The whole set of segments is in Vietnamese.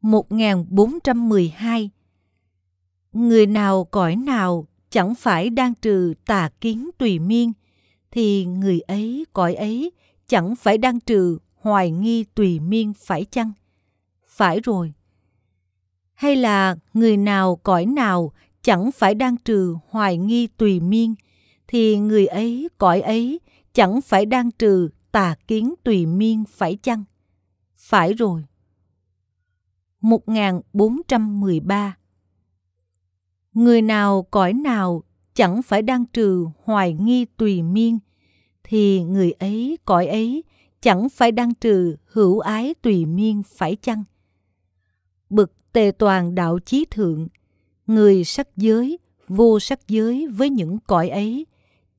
1412 Người nào cõi nào chẳng phải đang trừ tà kiến tùy miên, thì người ấy cõi ấy chẳng phải đang trừ hoài nghi tùy miên phải chăng? Phải rồi. Hay là người nào cõi nào chẳng phải đang trừ hoài nghi tùy miên, thì người ấy cõi ấy chẳng phải đang trừ tà kiến tùy miên phải chăng? Phải rồi. 1413 Người nào cõi nào chẳng phải đang trừ hoài nghi tùy miên, thì người ấy cõi ấy chẳng phải đang trừ hữu ái tùy miên phải chăng? Bực tề toàn đạo chí thượng, người sắc giới, vô sắc giới với những cõi ấy,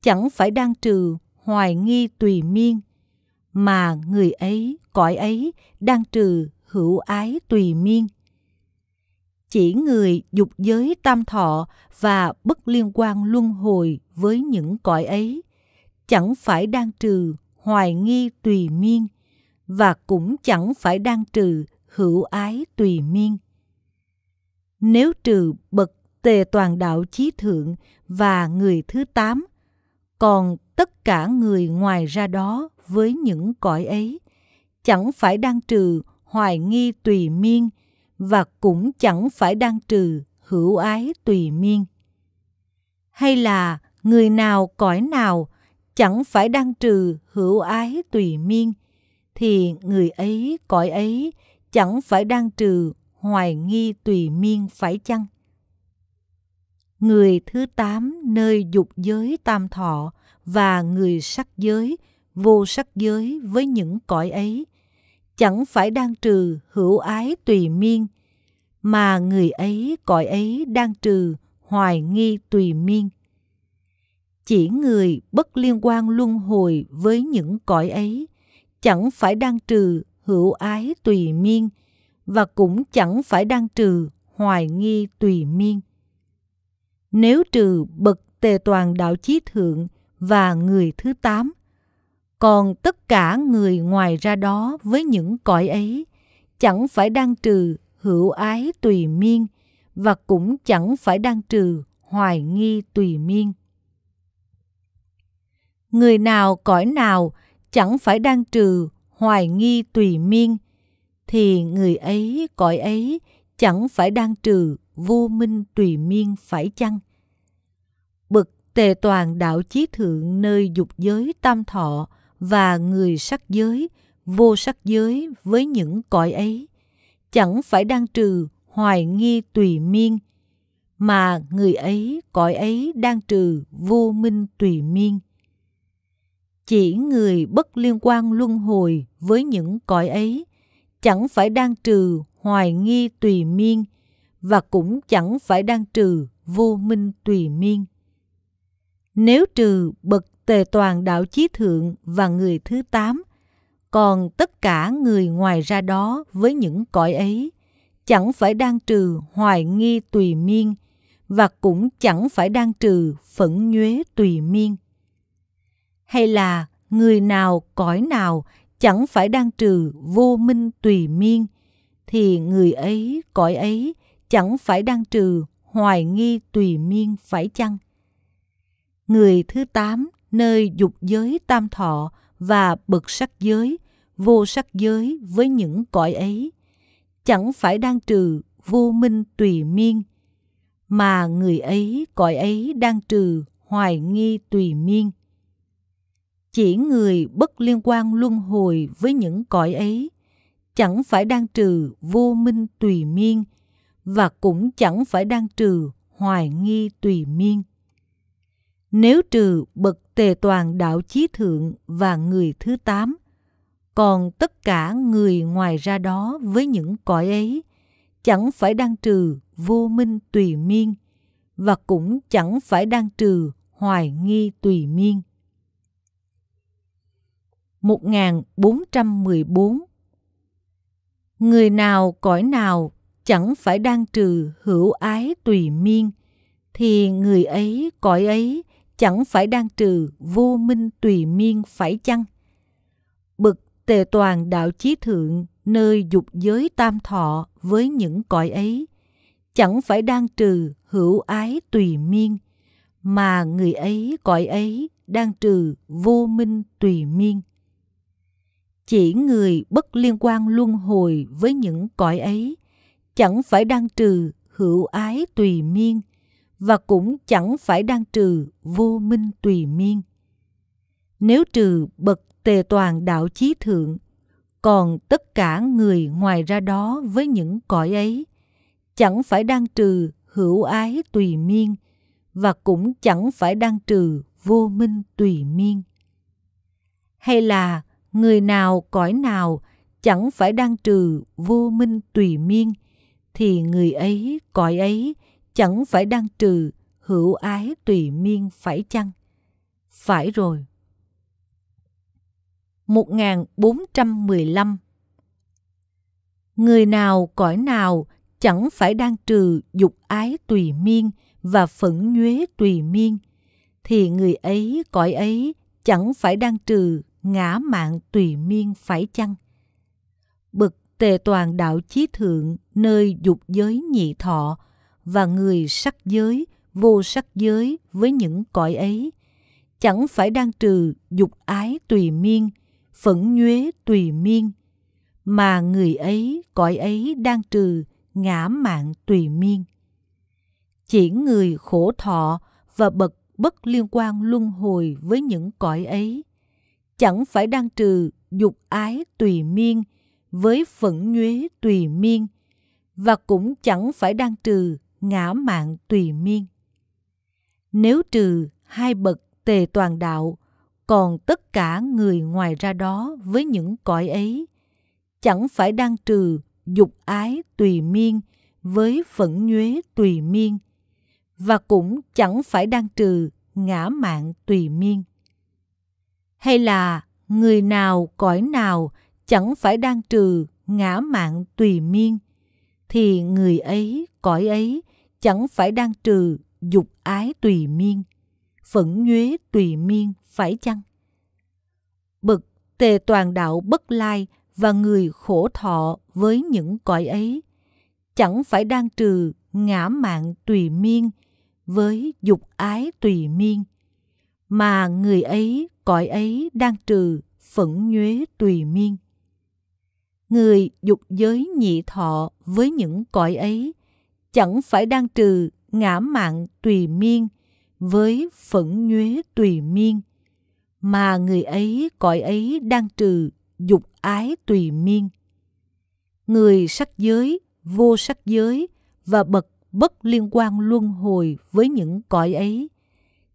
chẳng phải đang trừ hoài nghi tùy miên, mà người ấy, cõi ấy đang trừ hữu ái tùy miên. Chỉ người dục giới tam thọ và bất liên quan luân hồi với những cõi ấy, chẳng phải đang trừ hoài nghi tùy miên và cũng chẳng phải đang trừ hữu ái tùy miên. Nếu trừ bậc tề toàn đạo chí thượng và người thứ tám, còn tất cả người ngoài ra đó với những cõi ấy, chẳng phải đang trừ hoài nghi tùy miên và cũng chẳng phải đang trừ hữu ái tùy miên. Hay là người nào cõi nào chẳng phải đang trừ hữu ái tùy miên thì người ấy cõi ấy chẳng phải đang trừ hoài nghi tùy miên phải chăng? Người thứ tám nơi dục giới tam thọ và người sắc giới, vô sắc giới với những cõi ấy chẳng phải đang trừ hữu ái tùy miên, mà người ấy cõi ấy đang trừ hoài nghi tùy miên. Chỉ người bất liên quan luân hồi với những cõi ấy, chẳng phải đang trừ hữu ái tùy miên, và cũng chẳng phải đang trừ hoài nghi tùy miên. Nếu trừ bậc tề toàn đạo chí thượng và người thứ tám, còn tất cả người ngoài ra đó với những cõi ấy chẳng phải đang trừ hữu ái tùy miên và cũng chẳng phải đang trừ hoài nghi tùy miên. Người nào cõi nào chẳng phải đang trừ hoài nghi tùy miên thì người ấy cõi ấy chẳng phải đang trừ vô minh tùy miên phải chăng? Bậc tề toàn đạo chí thượng nơi dục giới tam thọ và người sắc giới, vô sắc giới với những cõi ấy, chẳng phải đang trừ hoài nghi tùy miên, mà người ấy, cõi ấy đang trừ vô minh tùy miên. Chỉ người bất liên quan luân hồi với những cõi ấy, chẳng phải đang trừ hoài nghi tùy miên, và cũng chẳng phải đang trừ vô minh tùy miên. Nếu trừ bậc Tề Toàn Đạo Chí Thượng và người thứ tám, còn tất cả người ngoài ra đó với những cõi ấy, chẳng phải đang trừ hoài nghi tùy miên và cũng chẳng phải đang trừ phẫn nhuế tùy miên. Hay là người nào cõi nào chẳng phải đang trừ vô minh tùy miên, thì người ấy cõi ấy chẳng phải đang trừ hoài nghi tùy miên phải chăng? Người thứ tám nơi dục giới tam thọ và bậc sắc giới, vô sắc giới với những cõi ấy, chẳng phải đang trừ vô minh tùy miên, mà người ấy cõi ấy đang trừ hoài nghi tùy miên. Chỉ người bất liên quan luân hồi với những cõi ấy, chẳng phải đang trừ vô minh tùy miên, và cũng chẳng phải đang trừ hoài nghi tùy miên. Nếu trừ bậc Tề Toàn Đạo Chí Thượng và người thứ tám. Còn tất cả người ngoài ra đó với những cõi ấy chẳng phải đang trừ vô minh tùy miên và cũng chẳng phải đang trừ hoài nghi tùy miên. 1414 Người nào cõi nào chẳng phải đang trừ hữu ái tùy miên thì người ấy cõi ấy chẳng phải đang trừ vô minh tùy miên phải chăng? Bực tề toàn đạo chí thượng nơi dục giới tam thọ với những cõi ấy, chẳng phải đang trừ hữu ái tùy miên, mà người ấy cõi ấy đang trừ vô minh tùy miên. Chỉ người bất liên quan luân hồi với những cõi ấy, chẳng phải đang trừ hữu ái tùy miên, và cũng chẳng phải đang trừ vô minh tùy miên. Nếu trừ bậc tề toàn đạo chí thượng, còn tất cả người ngoài ra đó với những cõi ấy, chẳng phải đang trừ hữu ái tùy miên và cũng chẳng phải đang trừ vô minh tùy miên. Hay là người nào cõi nào chẳng phải đang trừ vô minh tùy miên thì người ấy cõi ấy chẳng phải đang trừ hữu ái tùy miên phải chăng? Phải rồi. 1415 Người nào cõi nào chẳng phải đang trừ dục ái tùy miên và phẫn nhuế tùy miên, thì người ấy cõi ấy chẳng phải đang trừ ngã mạng tùy miên phải chăng? Bực tề toàn đạo chí thượng nơi dục giới nhị thọ, và người sắc giới, vô sắc giới với những cõi ấy, chẳng phải đang trừ dục ái tùy miên, phẫn nhuế tùy miên, mà người ấy, cõi ấy đang trừ ngã mạng tùy miên. Chỉ người khổ thọ và bậc bất liên quan luân hồi với những cõi ấy, chẳng phải đang trừ dục ái tùy miên với phẫn nhuế tùy miên, và cũng chẳng phải đang trừ ngã mạng tùy miên. Nếu trừ hai bậc tề toàn đạo, còn tất cả người ngoài ra đó với những cõi ấy, chẳng phải đang trừ dục ái tùy miên với phẫn nhuế tùy miên, và cũng chẳng phải đang trừ ngã mạng tùy miên. Hay là người nào cõi nào chẳng phải đang trừ ngã mạng tùy miên, thì người ấy cõi ấy chẳng phải đang trừ dục ái tùy miên, phẫn nhuế tùy miên phải chăng? Bực tề toàn đạo bất lai và người khổ thọ với những cõi ấy, chẳng phải đang trừ ngã mạng tùy miên với dục ái tùy miên, mà người ấy cõi ấy đang trừ phẫn nhuế tùy miên. Người dục giới nhị thọ với những cõi ấy chẳng phải đang trừ ngã mạng tùy miên với phẫn nhuế tùy miên mà người ấy cõi ấy đang trừ dục ái tùy miên người sắc giới vô sắc giới và bậc bất liên quan luân hồi với những cõi ấy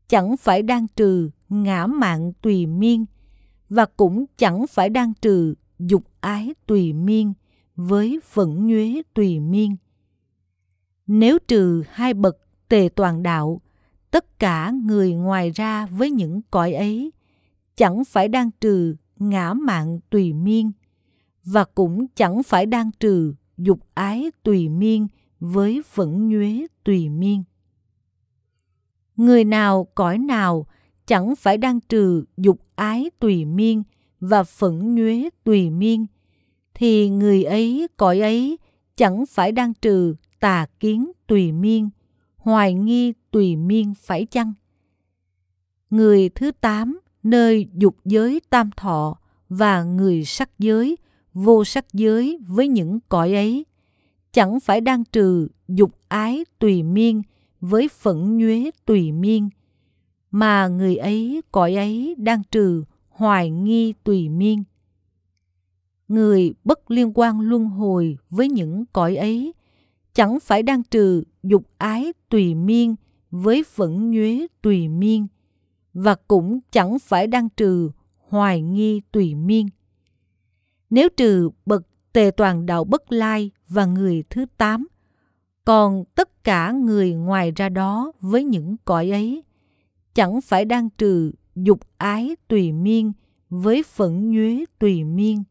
chẳng phải đang trừ ngã mạng tùy miên và cũng chẳng phải đang trừ dục ái tùy miên với phẫn nhuế tùy miên nếu trừ hai bậc tề toàn đạo, tất cả người ngoài ra với những cõi ấy chẳng phải đang trừ ngã mạng tùy miên và cũng chẳng phải đang trừ dục ái tùy miên với phẫn nhuế tùy miên. Người nào cõi nào chẳng phải đang trừ dục ái tùy miên và phẫn nhuế tùy miên, thì người ấy cõi ấy chẳng phải đang trừ tà kiến tùy miên, hoài nghi tùy miên phải chăng? Người thứ tám nơi dục giới tam thọ và người sắc giới, vô sắc giới với những cõi ấy, chẳng phải đang trừ dục ái tùy miên với phẫn nhuế tùy miên, mà người ấy cõi ấy đang trừ hoài nghi tùy miên. Người bất liên quan luân hồi với những cõi ấy, chẳng phải đang trừ dục ái tùy miên với phẫn nhuế tùy miên và cũng chẳng phải đang trừ hoài nghi tùy miên. Nếu trừ bậc tề toàn đạo bất lai và người thứ tám, còn tất cả người ngoài ra đó với những cõi ấy, chẳng phải đang trừ dục ái tùy miên với phẫn nhuế tùy miên,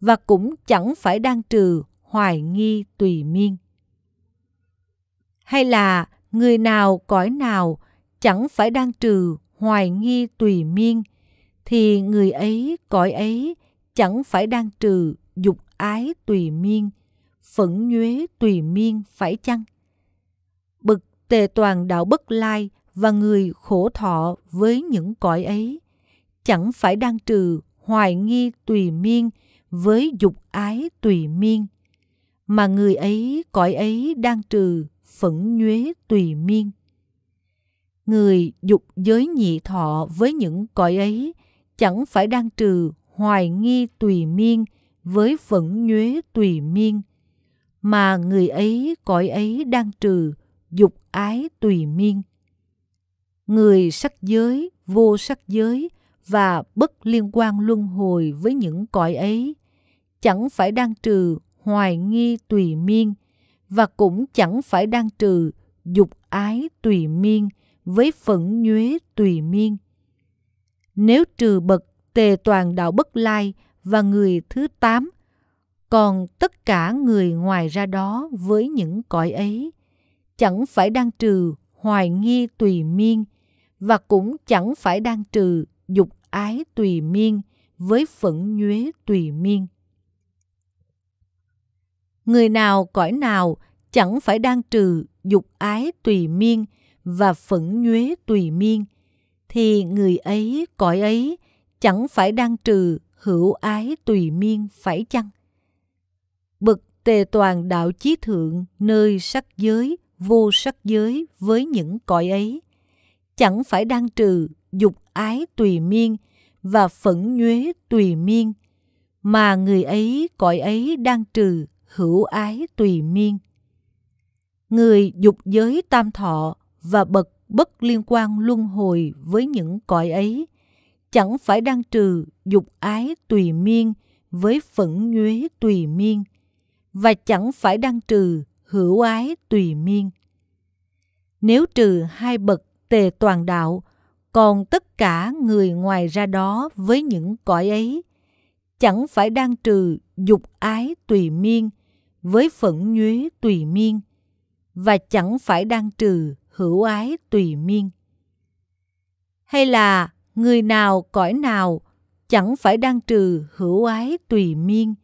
và cũng chẳng phải đang trừ hoài nghi tùy miên hay là người nào cõi nào chẳng phải đang trừ hoài nghi tùy miên thì người ấy cõi ấy chẳng phải đang trừ dục ái tùy miên phẫn nhuế tùy miên phải chăng bực tề toàn đạo bất lai và người khổ thọ với những cõi ấy chẳng phải đang trừ hoài nghi tùy miên với dục ái tùy miên mà người ấy cõi ấy đang trừ phẫn nhuế tùy miên. Người dục giới nhị thọ với những cõi ấy chẳng phải đang trừ hoài nghi tùy miên với phẫn nhuế tùy miên, mà người ấy cõi ấy đang trừ dục ái tùy miên. Người sắc giới, vô sắc giới và bất liên quan luân hồi với những cõi ấy chẳng phải đang trừ hoài nghi tùy miên và cũng chẳng phải đang trừ dục ái tùy miên với phẫn nhuế tùy miên. Nếu trừ bậc tề toàn đạo bất lai và người thứ tám, còn tất cả người ngoài ra đó với những cõi ấy, chẳng phải đang trừ hoài nghi tùy miên và cũng chẳng phải đang trừ dục ái tùy miên với phẫn nhuế tùy miên người nào cõi nào chẳng phải đang trừ dục ái tùy miên và phẫn nhuế tùy miên, thì người ấy cõi ấy chẳng phải đang trừ hữu ái tùy miên phải chăng? Bậc tề toàn đạo chí thượng nơi sắc giới, vô sắc giới với những cõi ấy, chẳng phải đang trừ dục ái tùy miên và phẫn nhuế tùy miên, mà người ấy cõi ấy đang trừ hữu ái tùy miên. Người dục giới tam thọ và bậc bất liên quan luân hồi với những cõi ấy, chẳng phải đang trừ dục ái tùy miên với phẫn nhuế tùy miên, và chẳng phải đang trừ hữu ái tùy miên. Nếu trừ hai bậc tề toàn đạo, còn tất cả người ngoài ra đó với những cõi ấy, chẳng phải đang trừ dục ái tùy miên với phẫn nhuế tùy miên và chẳng phải đang trừ hữu ái tùy miên. Hay là người nào cõi nào chẳng phải đang trừ hữu ái tùy miên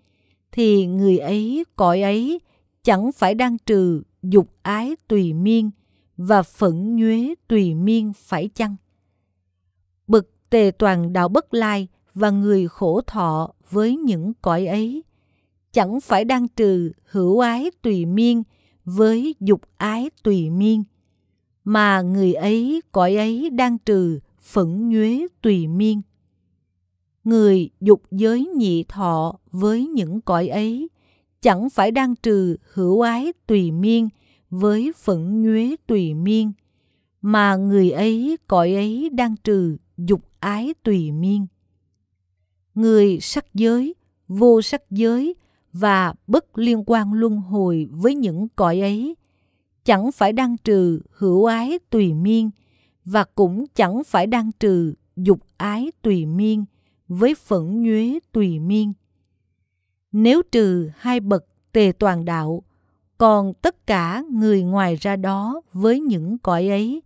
thì người ấy cõi ấy chẳng phải đang trừ dục ái tùy miên và phẫn nhuế tùy miên phải chăng? Bậc tề toàn đạo bất lai và người khổ thọ với những cõi ấy chẳng phải đang trừ hữu ái tùy miên với dục ái tùy miên, mà người ấy cõi ấy đang trừ phẫn nhuế tùy miên. Người dục giới nhị thọ với những cõi ấy chẳng phải đang trừ hữu ái tùy miên với phẫn nhuế tùy miên, mà người ấy cõi ấy đang trừ dục ái tùy miên. Người sắc giới, vô sắc giới và bất liên quan luân hồi với những cõi ấy chẳng phải đang trừ hữu ái tùy miên và cũng chẳng phải đang trừ dục ái tùy miên với phẫn nhuế tùy miên nếu trừ hai bậc tề toàn đạo còn tất cả người ngoài ra đó với những cõi ấy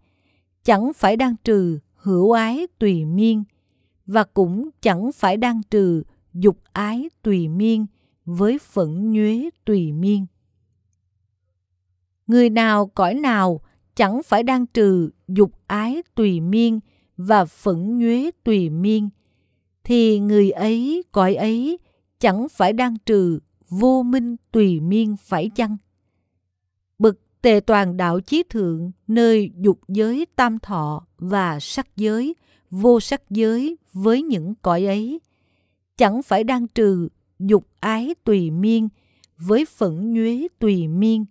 chẳng phải đang trừ hữu ái tùy miên và cũng chẳng phải đang trừ dục ái tùy miên với phẫn nhuế tùy miên. Người nào cõi nào chẳng phải đang trừ dục ái tùy miên và phẫn nhuế tùy miên, thì người ấy cõi ấy chẳng phải đang trừ vô minh tùy miên phải chăng? Bậc tề toàn đạo chí thượng nơi dục giới tam thọ và sắc giới, vô sắc giới với những cõi ấy, chẳng phải đang trừ dục ái tùy miên với phẫn nhuế tùy miên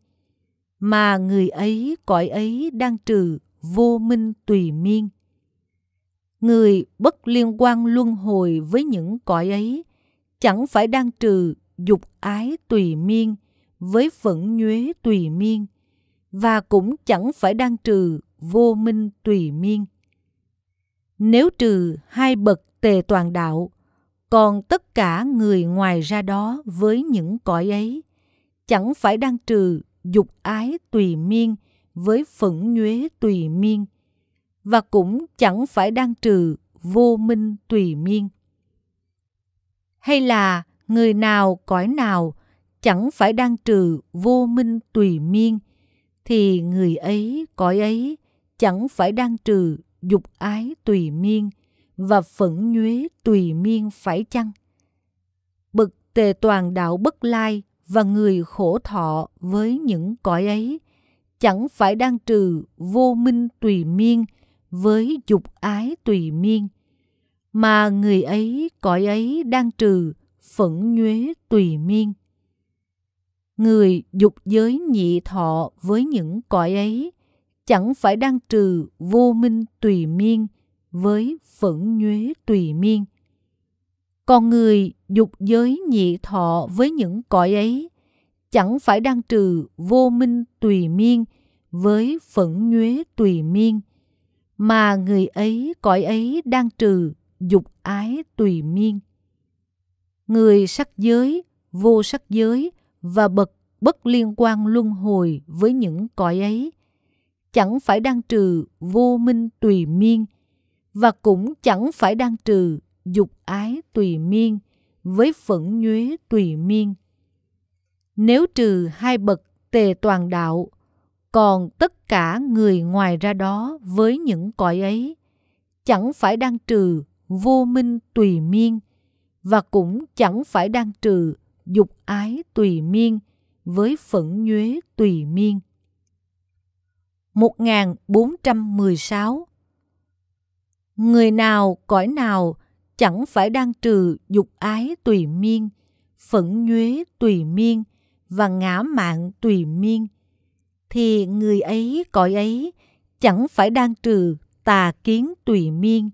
mà người ấy cõi ấy đang trừ vô minh tùy miên người bất liên quan luân hồi với những cõi ấy chẳng phải đang trừ dục ái tùy miên với phẫn nhuế tùy miên và cũng chẳng phải đang trừ vô minh tùy miên nếu trừ hai bậc tề toàn đạo còn tất cả người ngoài ra đó với những cõi ấy chẳng phải đang trừ dục ái tùy miên với phẫn nhuế tùy miên và cũng chẳng phải đang trừ vô minh tùy miên hay là người nào cõi nào chẳng phải đang trừ vô minh tùy miên thì người ấy cõi ấy chẳng phải đang trừ dục ái tùy miên và phẫn nhuế tùy miên phải chăng? Bực tề toàn đạo bất lai và người khổ thọ với những cõi ấy, chẳng phải đang trừ vô minh tùy miên với dục ái tùy miên, mà người ấy cõi ấy đang trừ phẫn nhuế tùy miên. Người dục giới nhị thọ với những cõi ấy, chẳng phải đang trừ vô minh tùy miên, với phẫn nhuế tùy miên. Còn người dục giới nhị thọ với những cõi ấy chẳng phải đang trừ vô minh tùy miên với phẫn nhuế tùy miên, mà người ấy cõi ấy đang trừ dục ái tùy miên. Người sắc giới, vô sắc giới và bậc bất liên quan luân hồi với những cõi ấy, chẳng phải đang trừ vô minh tùy miên, và cũng chẳng phải đang trừ dục ái tùy miên với phẫn nhuế tùy miên. Nếu trừ hai bậc tề toàn đạo, còn tất cả người ngoài ra đó với những cõi ấy, chẳng phải đang trừ vô minh tùy miên và cũng chẳng phải đang trừ dục ái tùy miên với phẫn nhuế tùy miên. 1416 Người nào, cõi nào, chẳng phải đang trừ dục ái tùy miên, phẫn nhuế tùy miên và ngã mạng tùy miên, thì người ấy, cõi ấy chẳng phải đang trừ tà kiến tùy miên,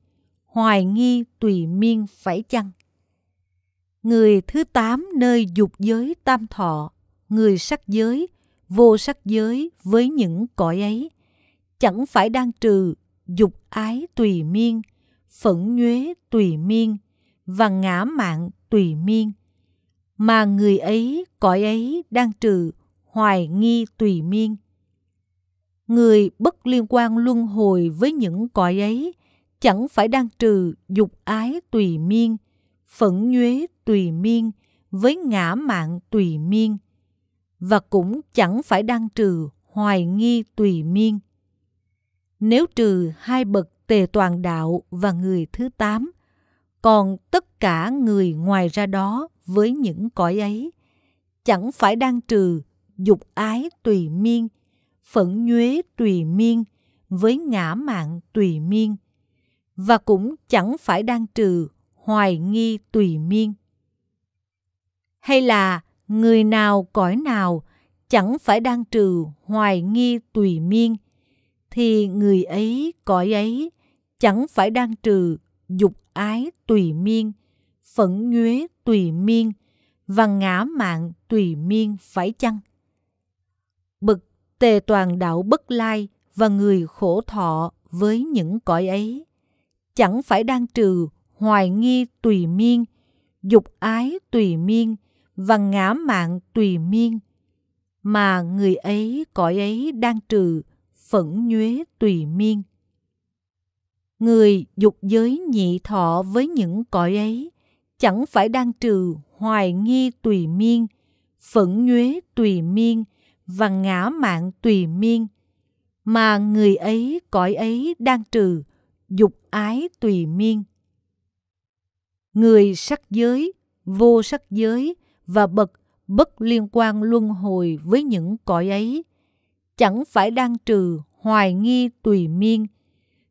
hoài nghi tùy miên phải chăng? Người thứ tám nơi dục giới tam thọ, người sắc giới, vô sắc giới với những cõi ấy, chẳng phải đang trừ dục ái tùy miên, phẫn nhuế tùy miên và ngã mạng tùy miên. Mà người ấy, cõi ấy đang trừ hoài nghi tùy miên. Người bất liên quan luân hồi với những cõi ấy chẳng phải đang trừ dục ái tùy miên, phẫn nhuế tùy miên với ngã mạng tùy miên và cũng chẳng phải đang trừ hoài nghi tùy miên nếu trừ hai bậc tề toàn đạo và người thứ tám, còn tất cả người ngoài ra đó với những cõi ấy, chẳng phải đang trừ dục ái tùy miên, phẫn nhuế tùy miên, với ngã mạng tùy miên, và cũng chẳng phải đang trừ hoài nghi tùy miên. Hay là người nào cõi nào chẳng phải đang trừ hoài nghi tùy miên, thì người ấy cõi ấy chẳng phải đang trừ dục ái tùy miên phẫn nhuế tùy miên và ngã mạng tùy miên phải chăng bậc tề toàn đạo bất lai và người khổ thọ với những cõi ấy chẳng phải đang trừ hoài nghi tùy miên dục ái tùy miên và ngã mạng tùy miên mà người ấy cõi ấy đang trừ phẫn nhuế tùy miên. Người dục giới nhị thọ với những cõi ấy chẳng phải đang trừ hoài nghi tùy miên, phẫn nhuế tùy miên và ngã mạng tùy miên, mà người ấy cõi ấy đang trừ dục ái tùy miên. Người sắc giới, vô sắc giới và bậc bất liên quan luân hồi với những cõi ấy – chẳng phải đang trừ hoài nghi tùy miên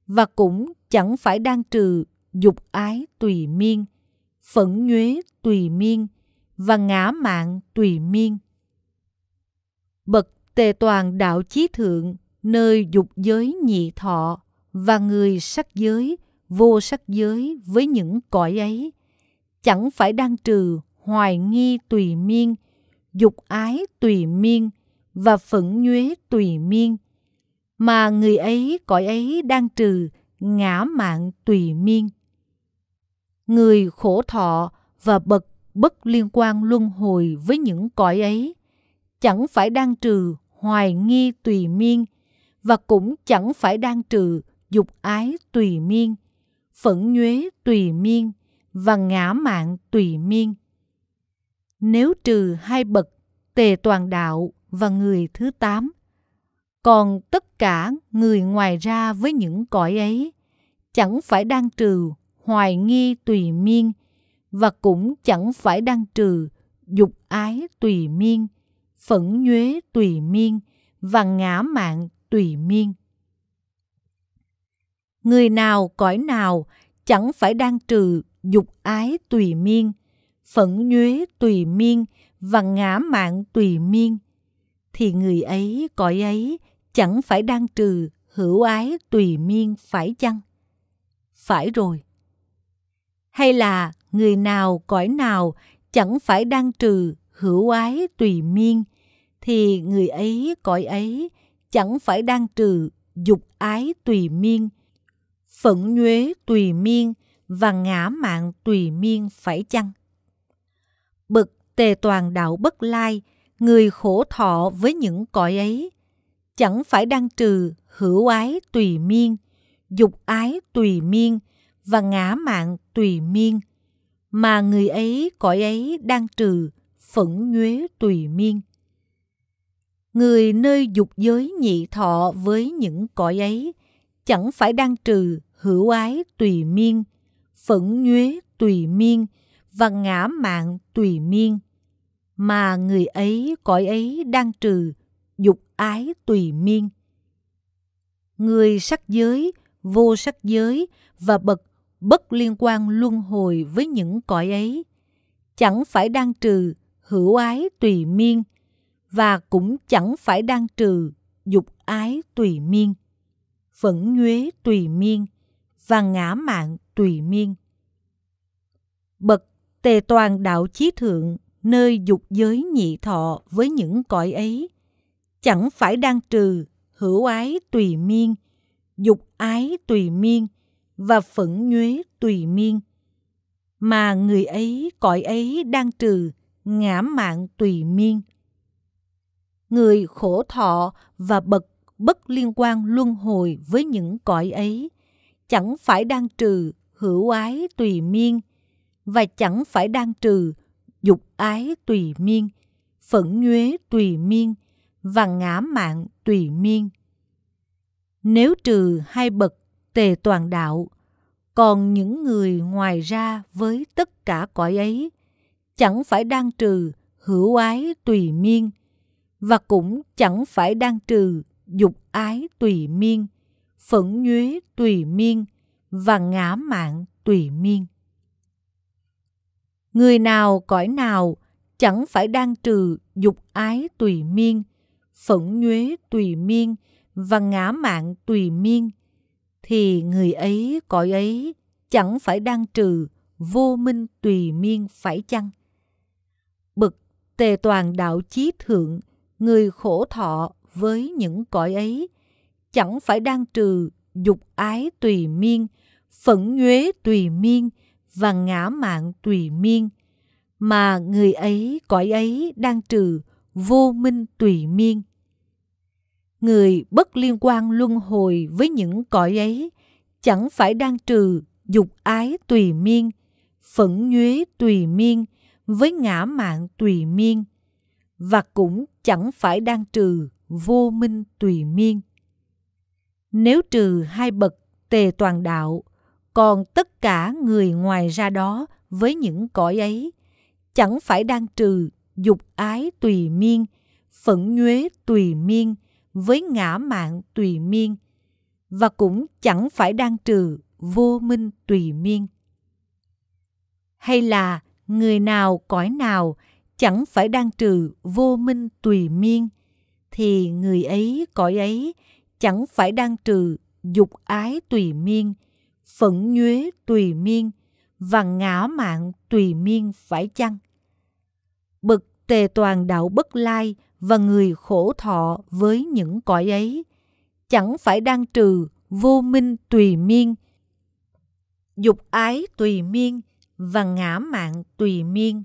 và cũng chẳng phải đang trừ dục ái tùy miên, phẫn nhuế tùy miên và ngã mạng tùy miên. Bậc tề toàn đạo chí thượng nơi dục giới nhị thọ và người sắc giới, vô sắc giới với những cõi ấy, chẳng phải đang trừ hoài nghi tùy miên, dục ái tùy miên, và phẫn nhuế tùy miên mà người ấy cõi ấy đang trừ ngã mạng tùy miên người khổ thọ và bậc bất liên quan luân hồi với những cõi ấy chẳng phải đang trừ hoài nghi tùy miên và cũng chẳng phải đang trừ dục ái tùy miên phẫn nhuế tùy miên và ngã mạng tùy miên nếu trừ hai bậc tề toàn đạo và người thứ tám. Còn tất cả người ngoài ra với những cõi ấy chẳng phải đang trừ hoài nghi tùy miên và cũng chẳng phải đang trừ dục ái tùy miên, phẫn nhuế tùy miên và ngã mạng tùy miên. Người nào cõi nào chẳng phải đang trừ dục ái tùy miên, phẫn nhuế tùy miên và ngã mạng tùy miên thì người ấy cõi ấy chẳng phải đang trừ hữu ái tùy miên phải chăng? Phải rồi. Hay là người nào cõi nào chẳng phải đang trừ hữu ái tùy miên thì người ấy cõi ấy chẳng phải đang trừ dục ái tùy miên, phẫn nhuế tùy miên và ngã mạng tùy miên phải chăng? Bậc tề toàn đạo bất lai – người khổ thọ với những cõi ấy chẳng phải đang trừ hữu ái tùy miên dục ái tùy miên và ngã mạng tùy miên mà người ấy cõi ấy đang trừ phẫn nhuế tùy miên người nơi dục giới nhị thọ với những cõi ấy chẳng phải đang trừ hữu ái tùy miên phẫn nhuế tùy miên và ngã mạng tùy miên mà người ấy cõi ấy đang trừ dục ái tùy miên người sắc giới vô sắc giới và bậc bất liên quan luân hồi với những cõi ấy chẳng phải đang trừ hữu ái tùy miên và cũng chẳng phải đang trừ dục ái tùy miên phẫn nhuế tùy miên và ngã mạng tùy miên bậc tề toàn đạo chí thượng nơi dục giới nhị thọ với những cõi ấy, chẳng phải đang trừ hữu ái tùy miên, dục ái tùy miên và phẫn nhuế tùy miên, mà người ấy cõi ấy đang trừ ngã mạng tùy miên. Người khổ thọ và bậc bất liên quan luân hồi với những cõi ấy, chẳng phải đang trừ hữu ái tùy miên, và chẳng phải đang trừ dục ái tùy miên, phẫn nhuế tùy miên và ngã mạng tùy miên. Nếu trừ hai bậc tề toàn đạo, còn những người ngoài ra với tất cả cõi ấy, chẳng phải đang trừ hữu ái tùy miên, và cũng chẳng phải đang trừ dục ái tùy miên, phẫn nhuế tùy miên và ngã mạng tùy miên. Người nào cõi nào chẳng phải đang trừ dục ái tùy miên, phẫn nhuế tùy miên và ngã mạng tùy miên, thì người ấy cõi ấy chẳng phải đang trừ vô minh tùy miên phải chăng? Bậc tề toàn đạo chí thượng, người khổ thọ với những cõi ấy, chẳng phải đang trừ dục ái tùy miên, phẫn nhuế tùy miên, và ngã mạng tùy miên, mà người ấy cõi ấy đang trừ vô minh tùy miên. Người bất liên quan luân hồi với những cõi ấy chẳng phải đang trừ dục ái tùy miên, phẫn nhuế tùy miên với ngã mạng tùy miên và cũng chẳng phải đang trừ vô minh tùy miên. Nếu trừ hai bậc tề toàn đạo, còn tất cả người ngoài ra đó với những cõi ấy chẳng phải đang trừ dục ái tùy miên phẫn nhuế tùy miên với ngã mạng tùy miên và cũng chẳng phải đang trừ vô minh tùy miên hay là người nào cõi nào chẳng phải đang trừ vô minh tùy miên thì người ấy cõi ấy chẳng phải đang trừ dục ái tùy miên phẫn nhuế tùy miên và ngã mạng tùy miên phải chăng? Bậc tề toàn đạo bất lai và người khổ thọ với những cõi ấy, chẳng phải đang trừ vô minh tùy miên, dục ái tùy miên và ngã mạng tùy miên,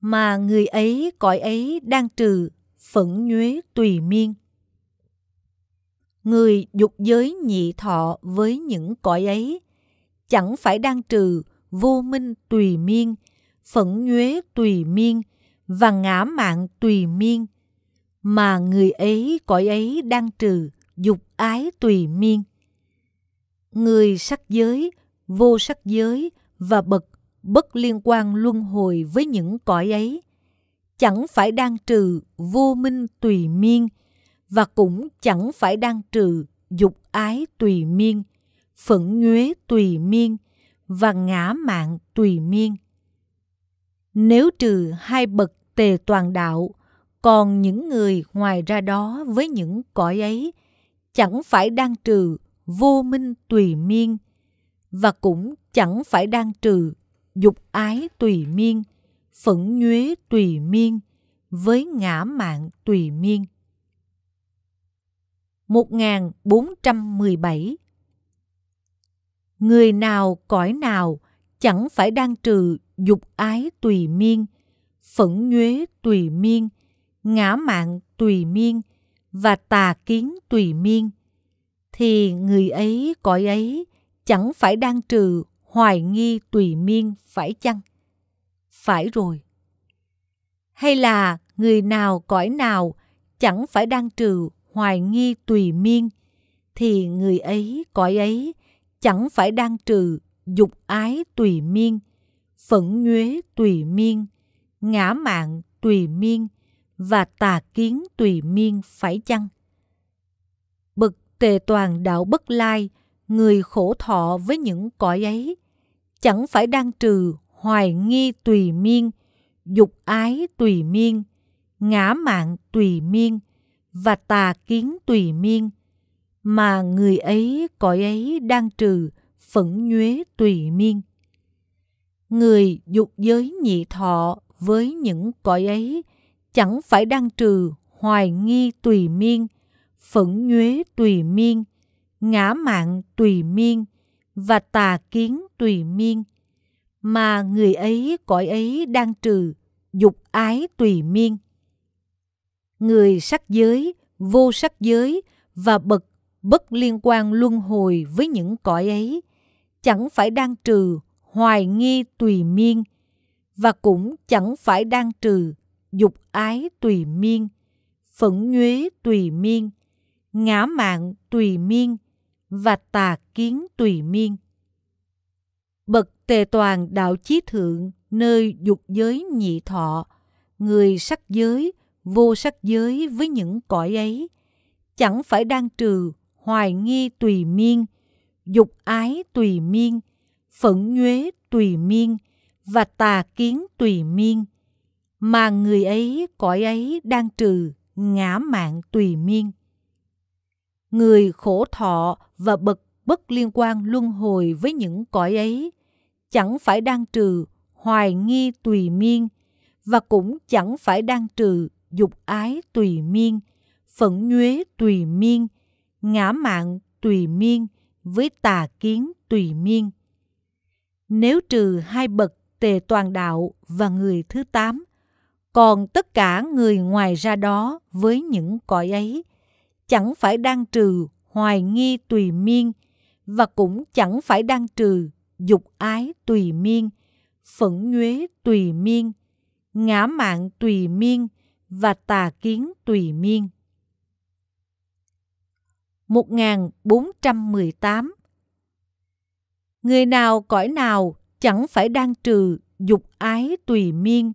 mà người ấy cõi ấy đang trừ phẫn nhuế tùy miên người dục giới nhị thọ với những cõi ấy chẳng phải đang trừ vô minh tùy miên phẫn nhuế tùy miên và ngã mạng tùy miên mà người ấy cõi ấy đang trừ dục ái tùy miên người sắc giới vô sắc giới và bậc bất liên quan luân hồi với những cõi ấy chẳng phải đang trừ vô minh tùy miên và cũng chẳng phải đang trừ dục ái tùy miên, phẫn nhuế tùy miên và ngã mạng tùy miên. Nếu trừ hai bậc tề toàn đạo, còn những người ngoài ra đó với những cõi ấy chẳng phải đang trừ vô minh tùy miên và cũng chẳng phải đang trừ dục ái tùy miên, phẫn nhuế tùy miên với ngã mạng tùy miên. 1417 Người nào cõi nào chẳng phải đang trừ dục ái tùy miên, phẫn nhuế tùy miên, ngã mạng tùy miên và tà kiến tùy miên, thì người ấy cõi ấy chẳng phải đang trừ hoài nghi tùy miên phải chăng? Phải rồi. Hay là người nào cõi nào chẳng phải đang trừ hoài nghi tùy miên thì người ấy cõi ấy chẳng phải đang trừ dục ái tùy miên phẫn nhuế tùy miên ngã mạng tùy miên và tà kiến tùy miên phải chăng bậc tề toàn đạo bất lai người khổ thọ với những cõi ấy chẳng phải đang trừ hoài nghi tùy miên dục ái tùy miên ngã mạng tùy miên và tà kiến tùy miên mà người ấy cõi ấy đang trừ phẫn nhuế tùy miên người dục giới nhị thọ với những cõi ấy chẳng phải đang trừ hoài nghi tùy miên phẫn nhuế tùy miên ngã mạng tùy miên và tà kiến tùy miên mà người ấy cõi ấy đang trừ dục ái tùy miên người sắc giới, vô sắc giới và bậc bất liên quan luân hồi với những cõi ấy, chẳng phải đang trừ hoài nghi tùy miên và cũng chẳng phải đang trừ dục ái tùy miên, phẫn nhuế tùy miên, ngã mạn tùy miên và tà kiến tùy miên. Bậc tề toàn đạo chí thượng nơi dục giới nhị thọ, người sắc giới, vô sắc giới với những cõi ấy chẳng phải đang trừ hoài nghi tùy miên dục ái tùy miên phẫn nhuế tùy miên và tà kiến tùy miên mà người ấy cõi ấy đang trừ ngã mạng tùy miên người khổ thọ và bậc bất liên quan luân hồi với những cõi ấy chẳng phải đang trừ hoài nghi tùy miên và cũng chẳng phải đang trừ dục ái tùy miên, phẫn nhuế tùy miên, ngã mạn tùy miên với tà kiến tùy miên. Nếu trừ hai bậc tề toàn đạo và người thứ tám, còn tất cả người ngoài ra đó với những cõi ấy, chẳng phải đang trừ hoài nghi tùy miên và cũng chẳng phải đang trừ dục ái tùy miên, phẫn nhuế tùy miên, ngã mạn tùy miên và tà kiến tùy miên. 1418 Người nào cõi nào chẳng phải đang trừ dục ái tùy miên,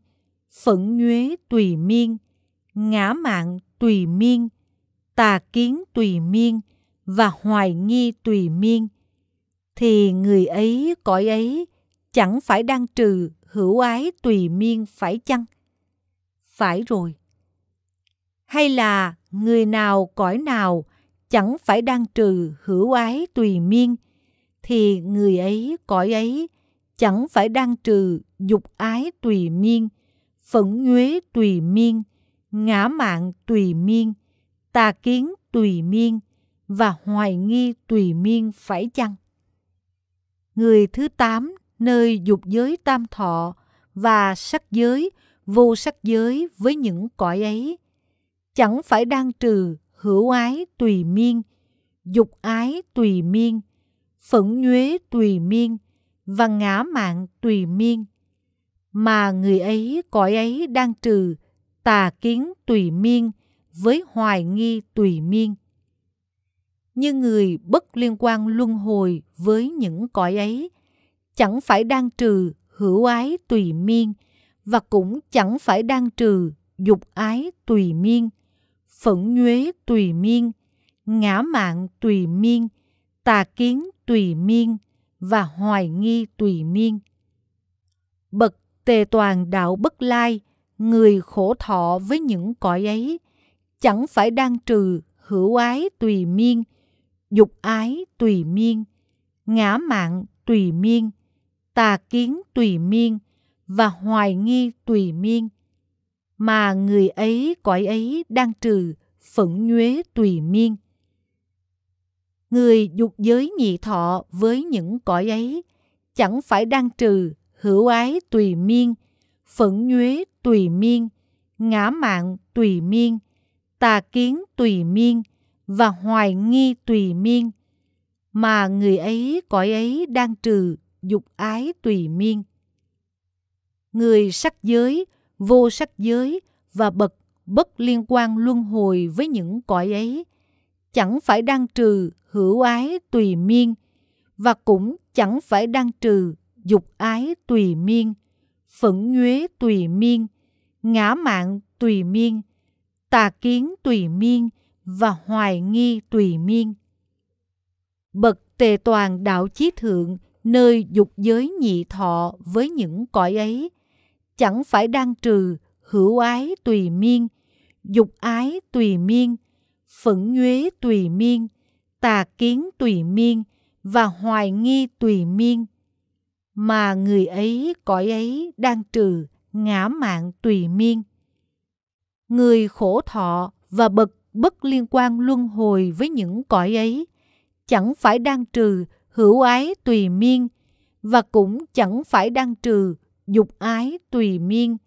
phẫn nhuế tùy miên, ngã mạng tùy miên, tà kiến tùy miên và hoài nghi tùy miên, thì người ấy cõi ấy chẳng phải đang trừ hữu ái tùy miên phải chăng? Phải rồi hay là người nào cõi nào chẳng phải đang trừ hữu ái tùy miên thì người ấy cõi ấy chẳng phải đang trừ dục ái tùy miên phẫn nhuế tùy miên ngã mạn tùy miên tà kiến tùy miên và hoài nghi tùy miên phải chăng người thứ tám nơi dục giới tam thọ và sắc giới vô sắc giới với những cõi ấy chẳng phải đang trừ hữu ái tùy miên, dục ái tùy miên, phẫn nhuế tùy miên và ngã mạng tùy miên. Mà người ấy cõi ấy đang trừ tà kiến tùy miên với hoài nghi tùy miên. Như người bất liên quan luân hồi với những cõi ấy, chẳng phải đang trừ hữu ái tùy miên và cũng chẳng phải đang trừ dục ái tùy miên phẫn nhuế tùy miên, ngã mạn tùy miên, tà kiến tùy miên và hoài nghi tùy miên. Bậc tề toàn đạo bất lai, người khổ thọ với những cõi ấy, chẳng phải đang trừ hữu ái tùy miên, dục ái tùy miên, ngã mạn tùy miên, tà kiến tùy miên và hoài nghi tùy miên, mà người ấy cõi ấy đang trừ phẫn nhuế tùy miên. Người dục giới nhị thọ với những cõi ấy chẳng phải đang trừ hữu ái tùy miên, phẫn nhuế tùy miên, ngã mạng tùy miên, tà kiến tùy miên và hoài nghi tùy miên, mà người ấy cõi ấy đang trừ dục ái tùy miên. Người sắc giới vô sắc giới và bậc bất liên quan luân hồi với những cõi ấy, chẳng phải đang trừ hữu ái tùy miên và cũng chẳng phải đang trừ dục ái tùy miên, phẫn nhuế tùy miên, ngã mạng tùy miên, tà kiến tùy miên và hoài nghi tùy miên. Bậc tề toàn đạo chí thượng nơi dục giới nhị thọ với những cõi ấy chẳng phải đang trừ hữu ái tùy miên, dục ái tùy miên, phẫn nhuế tùy miên, tà kiến tùy miên và hoài nghi tùy miên. Mà người ấy cõi ấy đang trừ ngã mạng tùy miên. Người khổ thọ và bậc bất liên quan luân hồi với những cõi ấy chẳng phải đang trừ hữu ái tùy miên và cũng chẳng phải đang trừ dục ái tùy miên,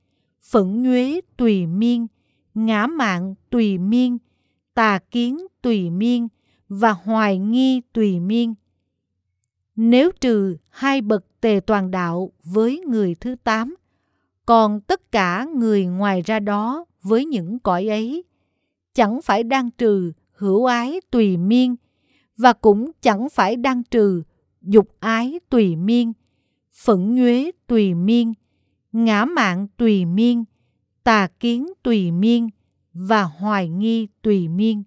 phẫn nhuế tùy miên, ngã mạng tùy miên, tà kiến tùy miên và hoài nghi tùy miên. Nếu trừ hai bậc tề toàn đạo với người thứ tám, còn tất cả người ngoài ra đó với những cõi ấy, chẳng phải đang trừ hữu ái tùy miên và cũng chẳng phải đang trừ dục ái tùy miên phẫn nhuế tùy miên, ngã mạng tùy miên, tà kiến tùy miên và hoài nghi tùy miên.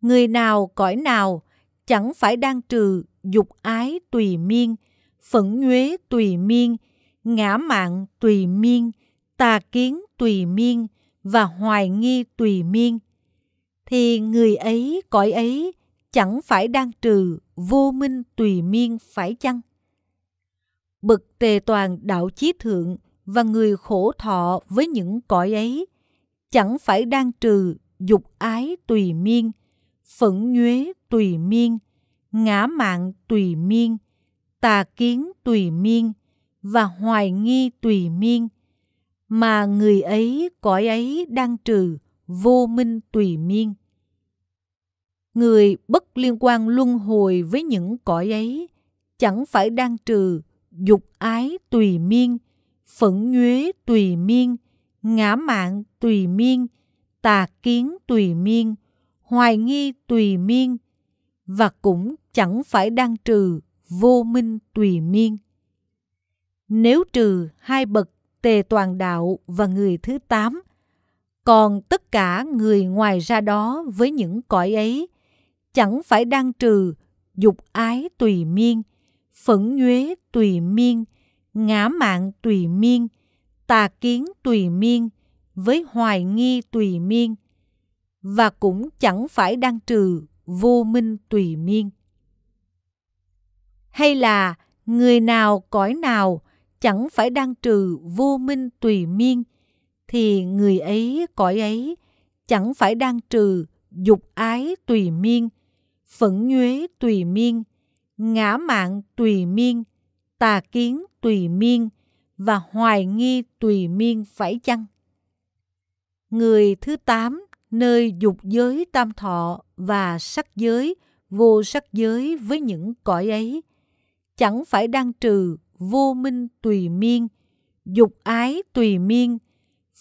Người nào cõi nào chẳng phải đang trừ dục ái tùy miên, phẫn nhuế tùy miên, ngã mạng tùy miên, tà kiến tùy miên và hoài nghi tùy miên, thì người ấy cõi ấy chẳng phải đang trừ vô minh tùy miên phải chăng? Bậc tề toàn đạo chí thượng và người khổ thọ với những cõi ấy chẳng phải đang trừ dục ái tùy miên, phẫn nhuế tùy miên, ngã mạng tùy miên, tà kiến tùy miên và hoài nghi tùy miên mà người ấy cõi ấy đang trừ vô minh tùy miên người bất liên quan luân hồi với những cõi ấy chẳng phải đang trừ dục ái tùy miên phẫn nhuế tùy miên ngã mạng tùy miên tà kiến tùy miên hoài nghi tùy miên và cũng chẳng phải đang trừ vô minh tùy miên nếu trừ hai bậc tề toàn đạo và người thứ tám còn tất cả người ngoài ra đó với những cõi ấy chẳng phải đang trừ dục ái tùy miên, phẫn nhuế tùy miên, ngã mạng tùy miên, tà kiến tùy miên, với hoài nghi tùy miên, và cũng chẳng phải đang trừ vô minh tùy miên. Hay là người nào cõi nào chẳng phải đang trừ vô minh tùy miên, thì người ấy cõi ấy chẳng phải đang trừ dục ái tùy miên, phẫn nhuế tùy miên, ngã mạng tùy miên, tà kiến tùy miên và hoài nghi tùy miên phải chăng? Người thứ tám nơi dục giới tam thọ và sắc giới, vô sắc giới với những cõi ấy, chẳng phải đang trừ vô minh tùy miên, dục ái tùy miên,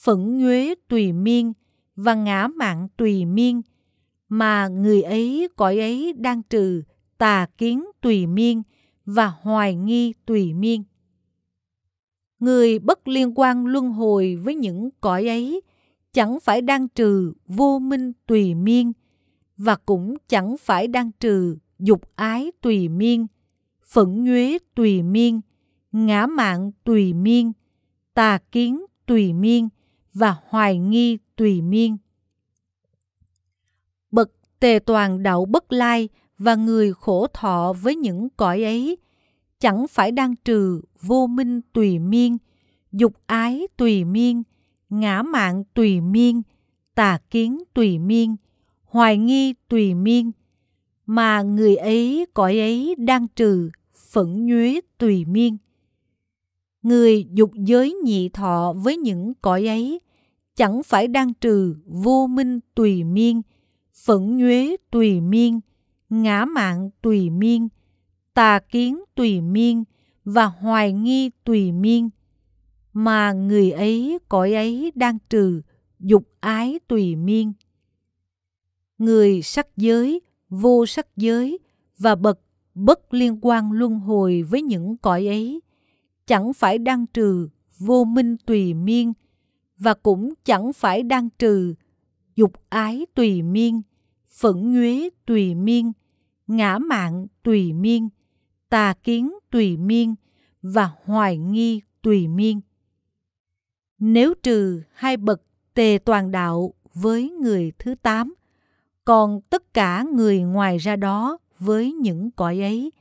phẫn nhuế tùy miên và ngã mạng tùy miên – mà người ấy cõi ấy đang trừ tà kiến tùy miên và hoài nghi tùy miên. Người bất liên quan luân hồi với những cõi ấy chẳng phải đang trừ vô minh tùy miên và cũng chẳng phải đang trừ dục ái tùy miên, phẫn nhuế tùy miên, ngã mạng tùy miên, tà kiến tùy miên và hoài nghi tùy miên tề toàn đạo bất lai và người khổ thọ với những cõi ấy chẳng phải đang trừ vô minh tùy miên dục ái tùy miên ngã mạng tùy miên tà kiến tùy miên hoài nghi tùy miên mà người ấy cõi ấy đang trừ phẫn nhuế tùy miên người dục giới nhị thọ với những cõi ấy chẳng phải đang trừ vô minh tùy miên phẫn nhuế tùy miên, ngã mạng tùy miên, tà kiến tùy miên và hoài nghi tùy miên. Mà người ấy cõi ấy đang trừ, dục ái tùy miên. Người sắc giới, vô sắc giới và bậc bất liên quan luân hồi với những cõi ấy, chẳng phải đang trừ vô minh tùy miên và cũng chẳng phải đang trừ dục ái tùy miên phẫn nhuế tùy miên, ngã mạn tùy miên, tà kiến tùy miên và hoài nghi tùy miên. Nếu trừ hai bậc tề toàn đạo với người thứ tám, còn tất cả người ngoài ra đó với những cõi ấy,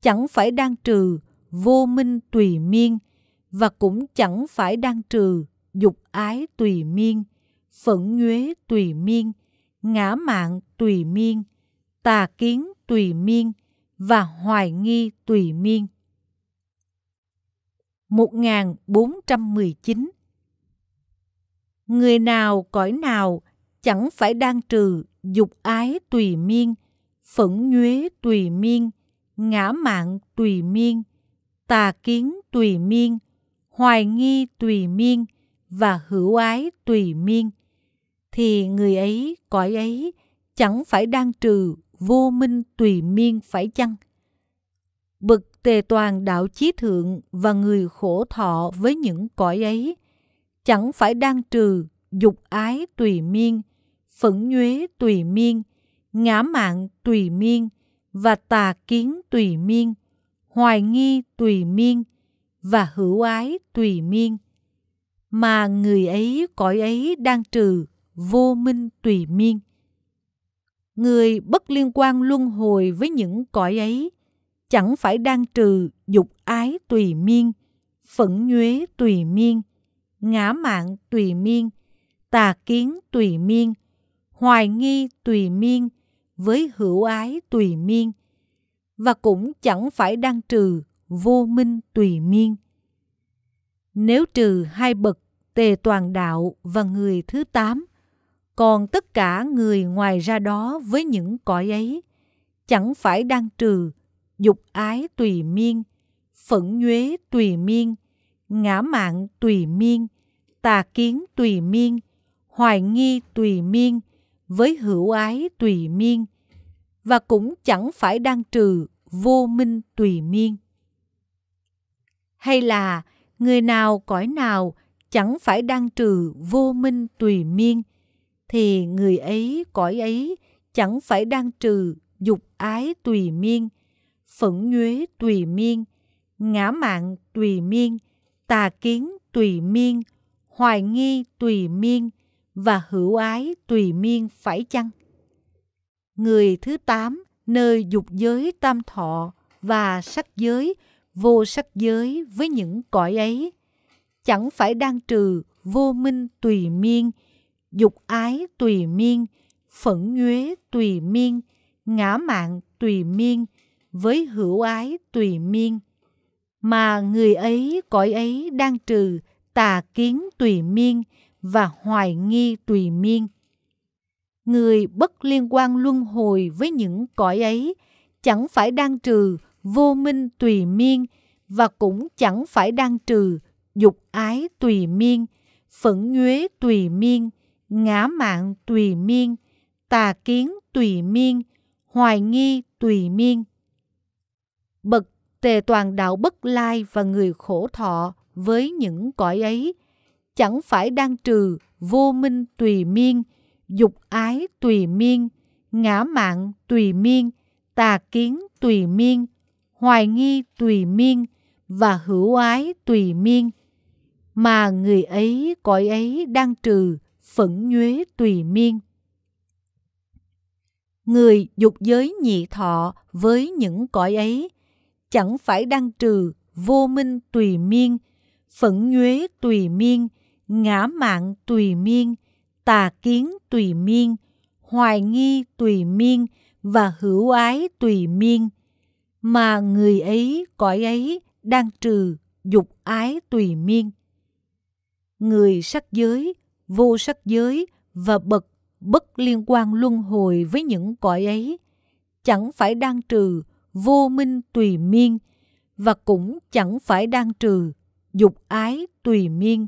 chẳng phải đang trừ vô minh tùy miên và cũng chẳng phải đang trừ dục ái tùy miên, phẫn nhuế tùy miên, ngã mạng tùy miên, tà kiến tùy miên và hoài nghi tùy miên. 1419 Người nào cõi nào chẳng phải đang trừ dục ái tùy miên, phẫn nhuế tùy miên, ngã mạng tùy miên, tà kiến tùy miên, hoài nghi tùy miên và hữu ái tùy miên – thì người ấy, cõi ấy chẳng phải đang trừ vô minh tùy miên phải chăng? Bậc tề toàn đạo chí thượng và người khổ thọ với những cõi ấy chẳng phải đang trừ dục ái tùy miên, phẫn nhuế tùy miên, ngã mạng tùy miên và tà kiến tùy miên, hoài nghi tùy miên và hữu ái tùy miên. Mà người ấy cõi ấy đang trừ vô minh tùy miên. Người bất liên quan luân hồi với những cõi ấy, chẳng phải đang trừ dục ái tùy miên, phẫn nhuế tùy miên, ngã mạng tùy miên, tà kiến tùy miên, hoài nghi tùy miên, với hữu ái tùy miên, và cũng chẳng phải đang trừ vô minh tùy miên. Nếu trừ hai bậc tề toàn đạo và người thứ tám, còn tất cả người ngoài ra đó với những cõi ấy chẳng phải đang trừ dục ái tùy miên phẫn nhuế tùy miên ngã mạng tùy miên tà kiến tùy miên hoài nghi tùy miên với hữu ái tùy miên và cũng chẳng phải đang trừ vô minh tùy miên hay là người nào cõi nào chẳng phải đang trừ vô minh tùy miên thì người ấy cõi ấy chẳng phải đang trừ dục ái tùy miên, phẫn nhuế tùy miên, ngã mạng tùy miên, tà kiến tùy miên, hoài nghi tùy miên và hữu ái tùy miên phải chăng? Người thứ tám nơi dục giới tam thọ và sắc giới, vô sắc giới với những cõi ấy, chẳng phải đang trừ vô minh tùy miên, dục ái tùy miên, phẫn nhuế tùy miên, ngã mạng tùy miên, với hữu ái tùy miên. Mà người ấy, cõi ấy đang trừ tà kiến tùy miên và hoài nghi tùy miên. Người bất liên quan luân hồi với những cõi ấy chẳng phải đang trừ vô minh tùy miên và cũng chẳng phải đang trừ dục ái tùy miên, phẫn nhuế tùy miên, ngã mạng tùy miên, tà kiến tùy miên, hoài nghi tùy miên. Bậc tề toàn đạo bất lai và người khổ thọ với những cõi ấy, chẳng phải đang trừ vô minh tùy miên, dục ái tùy miên, ngã mạng tùy miên, tà kiến tùy miên, hoài nghi tùy miên và hữu ái tùy miên, mà người ấy cõi ấy đang trừ phẫn nhuế tùy miên. Người dục giới nhị thọ với những cõi ấy chẳng phải đang trừ vô minh tùy miên, phẫn nhuế tùy miên, ngã mạng tùy miên, tà kiến tùy miên, hoài nghi tùy miên và hữu ái tùy miên, mà người ấy, cõi ấy đang trừ dục ái tùy miên. Người sắc giới vô sắc giới và bậc bất liên quan luân hồi với những cõi ấy, chẳng phải đang trừ vô minh tùy miên và cũng chẳng phải đang trừ dục ái tùy miên,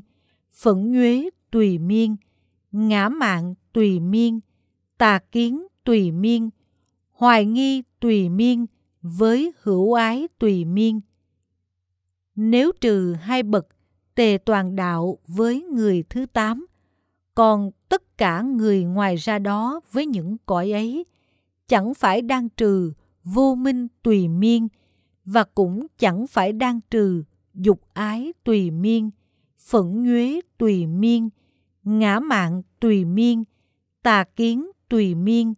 phẫn nhuế tùy miên, ngã mạng tùy miên, tà kiến tùy miên, hoài nghi tùy miên với hữu ái tùy miên. Nếu trừ hai bậc tề toàn đạo với người thứ tám, còn tất cả người ngoài ra đó với những cõi ấy chẳng phải đang trừ vô minh tùy miên và cũng chẳng phải đang trừ dục ái tùy miên, phẫn nhuế tùy miên, ngã mạng tùy miên, tà kiến tùy miên,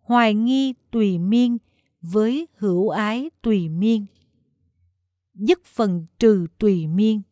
hoài nghi tùy miên với hữu ái tùy miên. Dứt phần trừ tùy miên.